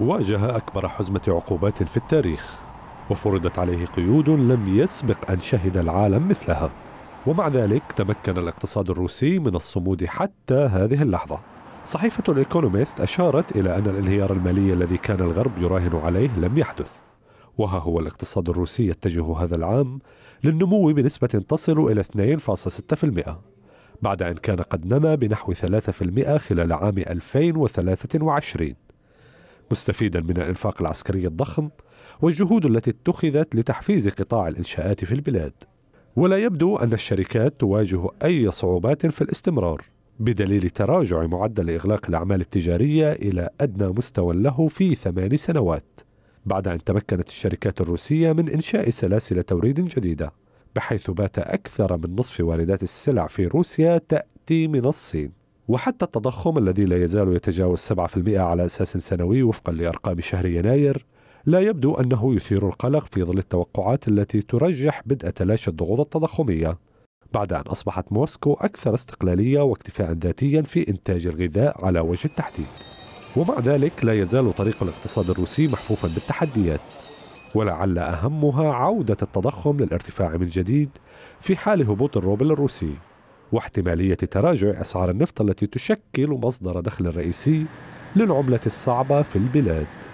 واجه أكبر حزمة عقوبات في التاريخ وفرضت عليه قيود لم يسبق أن شهد العالم مثلها ومع ذلك تمكن الاقتصاد الروسي من الصمود حتى هذه اللحظة صحيفة الإيكونوميست أشارت إلى أن الانهيار المالي الذي كان الغرب يراهن عليه لم يحدث وها هو الاقتصاد الروسي يتجه هذا العام للنمو بنسبة تصل إلى 2.6% بعد أن كان قد نما بنحو 3% خلال عام 2023 مستفيدا من الانفاق العسكري الضخم والجهود التي اتخذت لتحفيز قطاع الانشاءات في البلاد ولا يبدو ان الشركات تواجه اي صعوبات في الاستمرار بدليل تراجع معدل اغلاق الاعمال التجاريه الى ادنى مستوى له في ثمان سنوات بعد ان تمكنت الشركات الروسيه من انشاء سلاسل توريد جديده بحيث بات اكثر من نصف واردات السلع في روسيا تاتي من الصين وحتى التضخم الذي لا يزال يتجاوز 7% على أساس سنوي وفقا لأرقام شهر يناير لا يبدو أنه يثير القلق في ظل التوقعات التي ترجح بدء تلاشي الضغوط التضخمية بعد أن أصبحت موسكو أكثر استقلالية واكتفاء ذاتيا في إنتاج الغذاء على وجه التحديد ومع ذلك لا يزال طريق الاقتصاد الروسي محفوفا بالتحديات ولعل أهمها عودة التضخم للارتفاع من جديد في حال هبوط الروبل الروسي واحتمالية تراجع أسعار النفط التي تشكل مصدر دخل رئيسي للعملة الصعبة في البلاد